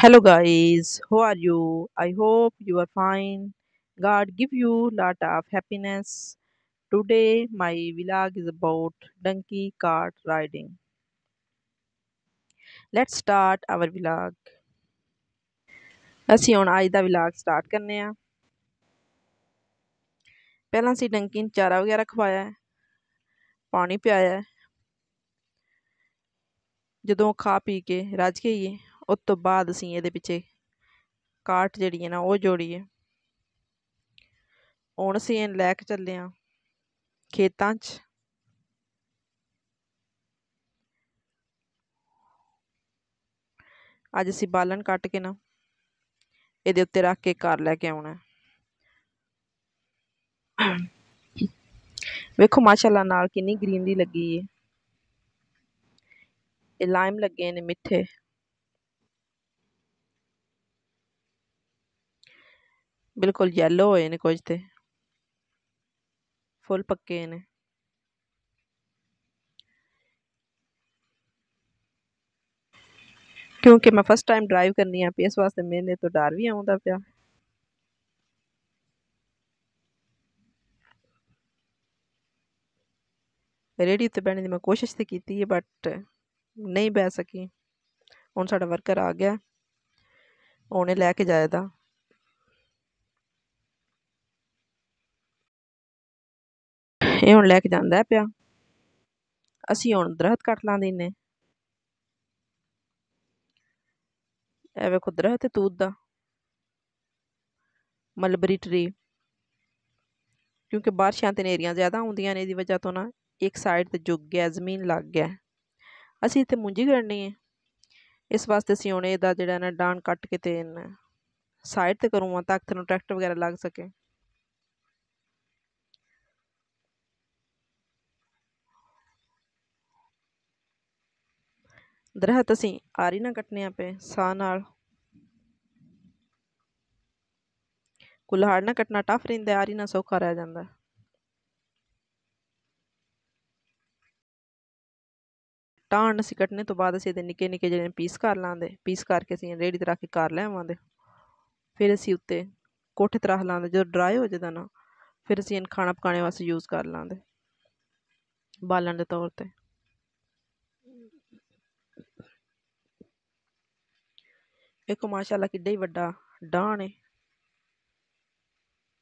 hello guys how are you i hope you are fine god give you lot of happiness today my vlog is about donkey cart riding let's start our vlog ਅਸੀਂ ਹੁਣ ਅੱਜ ਦਾ vlog start ਕਰਨੇ ਆ ਪਹਿਲਾਂ ਅਸੀਂ ਡੰਕੀ ਨੂੰ ਚਾਰਾ ਵਗੈਰਾ ਖਵਾਇਆ ਹੈ ਪਾਣੀ ਪਿਆਇਆ ਹੈ ਜਦੋਂ ਖਾ ਪੀ ਕੇ ਰੱਜ ਗਈ ਹੈ ਉਸ ਤੋਂ ਬਾਅਦ ਅਸੀਂ ਇਹਦੇ ਪਿੱਛੇ ਕਾਟ ਜਿਹੜੀ ਹੈ ਨਾ ਉਹ ਜੋੜੀ ਹੈ ਹੁਣ ਅਸੀਂ ਇਹਨ ਲੈ ਕੇ ਚੱਲੇ ਆਂ ਖੇਤਾਂ 'ਚ ਅੱਜ ਅਸੀਂ ਬਾਲਣ ਕੱਟ ਕੇ ਨਾ ਇਹਦੇ ਉੱਤੇ ਰੱਖ ਕੇ ਘਰ ਲੈ ਕੇ ਆਉਣਾ ਵੇਖੋ ਮਾਸ਼ਾਅੱਲਾ ਨਾਲ ਕਿੰਨੀ ਗ੍ਰੀਨਰੀ ਲੱਗੀ ਏ ਇਹ ਲਾਈਮ ਲੱਗੇ ਨੇ ਮਿੱਠੇ ਬਿਲਕੁਲ ਯੈਲੋ ਹੋਏ ਨੇ ਕੁਝ ਤੇ ਫੁੱਲ ਪੱਕੇ ਨੇ ਕਿਉਂਕਿ ਮੈਂ ਫਸਟ ਟਾਈਮ ਡਰਾਈਵ ਕਰਨੀ ਆ ਪੀਐਸ ਇਸ ਵਾਸਤੇ ਮੈਨੇ ਤੋਂ ਡਰ ਵੀ ਆਉਂਦਾ ਪਿਆ ਰੇੜੀ ਤੇ ਬੈਣ ਦੀ ਮੈਂ ਕੋਸ਼ਿਸ਼ ਤੇ ਕੀਤੀ ਹੈ ਬਟ ਨਹੀਂ ਬੈ ਸਕੀ ਹੁਣ ਸਾਡਾ ਵਰਕਰ ਆ ਗਿਆ ਉਹਨੇ ਲੈ ਕੇ ਜਾਏਦਾ ਇਹ ਹੁਣ ਲੈ ਕੇ ਜਾਂਦਾ ਪਿਆ ਅਸੀਂ ਹੁਣ ਦਰਖਤ ਕੱਟ ਲਾਂਦੇ ਨੇ ਐ ਵੇਖੋ ਤੇ ਤੂਤ ਦਾ ਮਲਬਰੀ ਟਰੀ ਕਿਉਂਕਿ ਬਾਰਿਸ਼ਾਂ ਤੇ ਨੇਰੀਆਂ ਜ਼ਿਆਦਾ ਆਉਂਦੀਆਂ ਨੇ ਇਹਦੀ ਵਜ੍ਹਾ ਤੋਂ ਨਾ ਇੱਕ ਸਾਈਡ ਤੇ ਜੁਗ ਗਿਆ ਜ਼ਮੀਨ ਲੱਗ ਗਿਆ ਅਸੀਂ ਇੱਥੇ ਮੁੰਜੀ ਕਰਨੀ ਹੈ ਇਸ ਵਾਸਤੇ ਅਸੀਂ ਹੁਣ ਇਹਦਾ ਜਿਹੜਾ ਨਾ ਡਾਂਡ ਕੱਟ ਕੇ ਤੇ ਸਾਈਡ ਤੇ ਕਰੂੰਗਾ ਤਾਂ ਕਿ ਨੂੰ ਟਰੈਕਟਰ ਵਗੈਰਾ ਲੱਗ ਸਕੇ ਦਰਹਤ ਅਸੀਂ ਆਰੀ ਨਾਲ ਕੱਟਨੇ ਪੇ ਸਾ ਨਾਲ ਕੁਲਹਾੜ ਨਾਲ ਕੱਟਣਾ ਟਫ ਰਹਿੰਦਾ ਆਰੀ ਨਾਲ ਸੌਖਾ ਰਹਿ ਜਾਂਦਾ ਟਾਣ ਅਸੀਂ ਕੱਟਨੇ ਤੋਂ ਬਾਅਦ ਅਸੀਂ ਇਹਦੇ ਨਿੱਕੇ ਨਿੱਕੇ ਜਿਹੜੇ ਪੀਸ ਕਰ ਲਾਂਦੇ ਪੀਸ ਕਰਕੇ ਅਸੀਂ ਰੇੜੀ ਤੇ ਰੱਖ ਕੇ ਕਰ ਲੈ ਆਵਾਂਦੇ ਫਿਰ ਅਸੀਂ ਉੱਤੇ ਕੋਠੇ ਤੇ ਰੱਖ ਲਾਂਦੇ ਜਦੋਂ ਡਰਾਈ ਹੋ ਜਾਂਦਾ ਨਾ ਫਿਰ ਅਸੀਂ ਇਹਨ ਖਾਣਾ ਪਕਾਣੇ ਵਾਸਤੇ ਯੂਜ਼ ਕਰ ਲਾਂਦੇ ਬਾਲਣ ਦੇ ਤੌਰ ਤੇ ਵੇਖੋ ਮਾਸ਼ਾਅੱਲਾ ਕਿੱਡਾ ਹੀ ਵੱਡਾ ਡਾਣ ਹੈ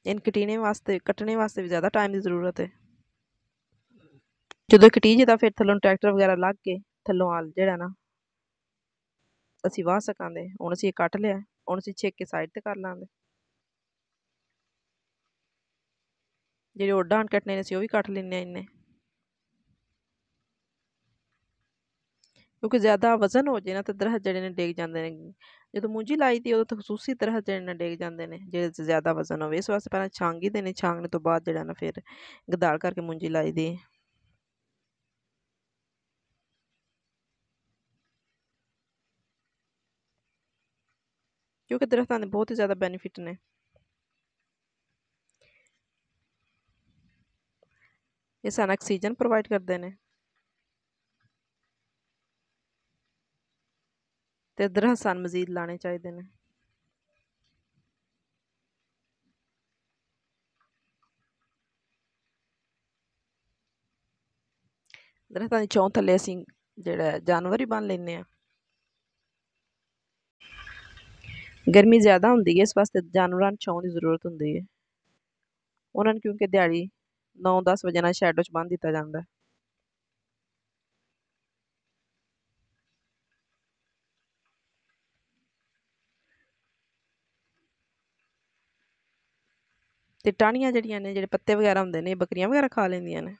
ਇਹਨ ਕਟੀਨੇ ਵਾਸਤੇ ਕੱਟਣੇ ਵਾਸਤੇ ਵੀ ਜ਼ਿਆਦਾ ਟਾਈਮ ਦੀ ਜ਼ਰੂਰਤ ਹੈ ਜਦੋਂ ਕਟੀ ਜਦਾ ਫਿਰ ਥੱਲੋਂ ਟਰੈਕਟਰ ਵਗੈਰਾ ਲੱਗ ਕੇ ਥੱਲੋਂ ਆਲ ਜਿਹੜਾ ਨਾ ਅਸੀਂ ਵਾਹ ਸਕਾਂਦੇ ਹੁਣ ਅਸੀਂ ਇਹ ਕੱਟ ਲਿਆ ਹੁਣ ਅਸੀਂ ਛੇਕ ਕੇ ਸਾਈਡ ਤੇ ਕਰ ਲਾਂਗੇ ਜਿਹੜੇ ਓਡਾਂ ਕੱਟਨੇ ਨੇ ਸੀ ਉਹ ਵੀ ਕੱਟ ਲੈਣੇ ਆ ਇੰਨੇ ਕਿਉਂਕਿ ਜ਼ਿਆਦਾ ਵਜ਼ਨ ਹੋ ਜੇ ਨਾ ਤਾਂ ਦਰਖਤ ਜਿਹੜੇ ਨੇ ਡੇਗ ਜਾਂਦੇ ਨੇ ਜਦੋਂ ਮੂੰਜੀ ਲਾਈ ਦੀ ਉਦੋਂ ਤਾਂ ਖਸੂਸੀ ਦਰਖਤ ਜਿਹੜੇ ਨੇ ਡੇਗ ਜਾਂਦੇ ਨੇ ਜੇ ਜ਼ਿਆਦਾ ਵਜ਼ਨ ਹੋਵੇ ਇਸ ਵਾਸਤੇ ਪਹਿਲਾਂ ਛਾਂਗ ਹੀ ਦੇਣੀ ਛਾਂਗਣ ਤੋਂ ਬਾਅਦ ਜਿਹੜਾ ਨਾ ਫਿਰ ਗਦਾਲ ਕਰਕੇ ਮੂੰਜੀ ਲਾਈ ਦੀ ਕਿਉਂਕਿ ਦਰਖਤਾਂ ਦੇ ਬਹੁਤ ਹੀ ਜ਼ਿਆਦਾ ਬੈਨੀਫਿਟ ਨੇ ਇਹ ਸਾਨੂੰ ਆਕਸੀਜਨ ਪ੍ਰੋਵਾਈਡ ਕਰਦੇ ਨੇ ਤੇ ਇਧਰ ਹਸਨ ਮਜ਼ੀਦ ਲਾਣੇ ਚਾਹੀਦੇ ਨੇ ਦਰਖਤਾਂ ਦੀ ਚੌਂ ਥੱਲੇ ਅਸੀਂ ਜਿਹੜਾ ਜਾਨਵਰ ਹੀ ਲੈਨੇ ਆ ਗਰਮੀ ਜ਼ਿਆਦਾ ਹੁੰਦੀ ਹੈ ਇਸ ਵਾਸਤੇ ਜਾਨਵਰਾਂ ਨੂੰ ਛਾਂ ਦੀ ਜ਼ਰੂਰਤ ਹੁੰਦੀ ਹੈ ਉਹਨਾਂ ਨੂੰ ਕਿਉਂਕਿ ਦਿਹਾੜੀ 9-10 ਵਜੇ ਨਾਲ ਸ਼ੈਡੋ 'ਚ ਬੰਨ ਦਿੱਤਾ ਜਾਂਦਾ ਤੇ ਟਾਣੀਆਂ ਜਿਹੜੀਆਂ ਨੇ ਜਿਹੜੇ ਪੱਤੇ ਵਗੈਰਾ ਹੁੰਦੇ ਨੇ ਬੱਕਰੀਆਂ ਵਗੈਰਾ ਖਾ ਲੈਂਦੀਆਂ ਨੇ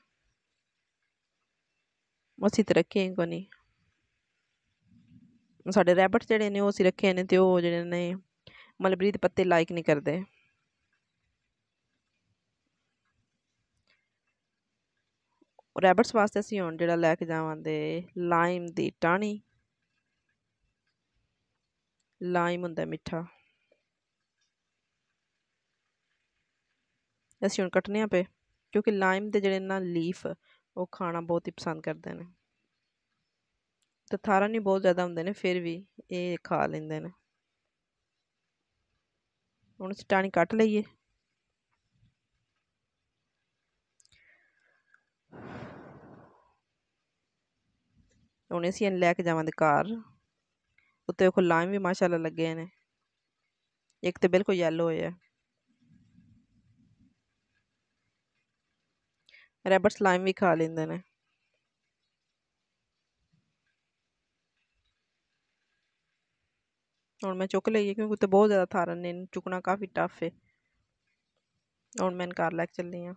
ਅਸੀਂ ਤਰ੍ਹਾਂ ਰੱਖੇ ਕੋਈ ਨਹੀਂ ਸਾਡੇ ਰੈਬਟ ਜਿਹੜੇ ਨੇ ਉਹ ਅਸੀਂ ਰੱਖੇ ਨੇ ਤੇ ਉਹ ਜਿਹੜੇ ਨੇ ਮਲਬਰੀ ਦੇ ਪੱਤੇ ਲਾਈਕ ਨਹੀਂ ਕਰਦੇ ਰੈਬਟਸ ਵਾਸਤੇ ਅਸੀਂ ਹੁਣ ਜਿਹੜਾ ਲੈ ਕੇ ਜਾਵਾਂਦੇ ਲਾਈਮ ਦੀ ਟਾਣੀ ਲਾਈਮ ਹੁੰਦਾ ਮਿੱਠਾ ਅਸੀਂ ਹੁਣ ਕੱਟਨੇ ਆ ਪਏ ਕਿਉਂਕਿ ਲਾਈਮ ਦੇ ਜਿਹੜੇ ਨਾ ਲੀਫ ਉਹ ਖਾਣਾ ਬਹੁਤ ਹੀ ਪਸੰਦ ਕਰਦੇ ਨੇ ਤੇ ਥਾਰਾ ਨਹੀਂ ਬਹੁਤ ਜ਼ਿਆਦਾ ਹੁੰਦੇ ਨੇ ਫਿਰ ਵੀ ਇਹ ਖਾ ਲੈਂਦੇ ਨੇ ਹੁਣ ਅਸੀਂ ਟਾਣੀ ਕੱਟ ਲਈਏ ਹੁਣ ਅਸੀਂ ਲੈ ਕੇ ਜਾਵਾਂਗੇ ਘਰ ਉੱਤੇ ਕੋ ਲਾਈਮ ਵੀ ਮਾਸ਼ਾਅੱਲਾ ਲੱਗੇ ਨੇ ਇੱਕ ਤੇ ਬਿਲਕੁਲ ਯੈਲੋ ਹੋਇਆ ਹੈ रैबट स्लाइम भी खा लेंदे ने और मैं चुक ली क्योंकि उत्ते बहुत ज़्यादा थारन ने चुकना काफ़ी टफ है और मैं इनकार लैके चली हाँ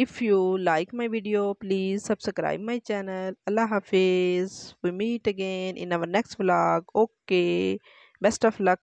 If you like my video, please subscribe my channel. Allah Hafiz. We meet again in our next vlog. Okay. Best of luck.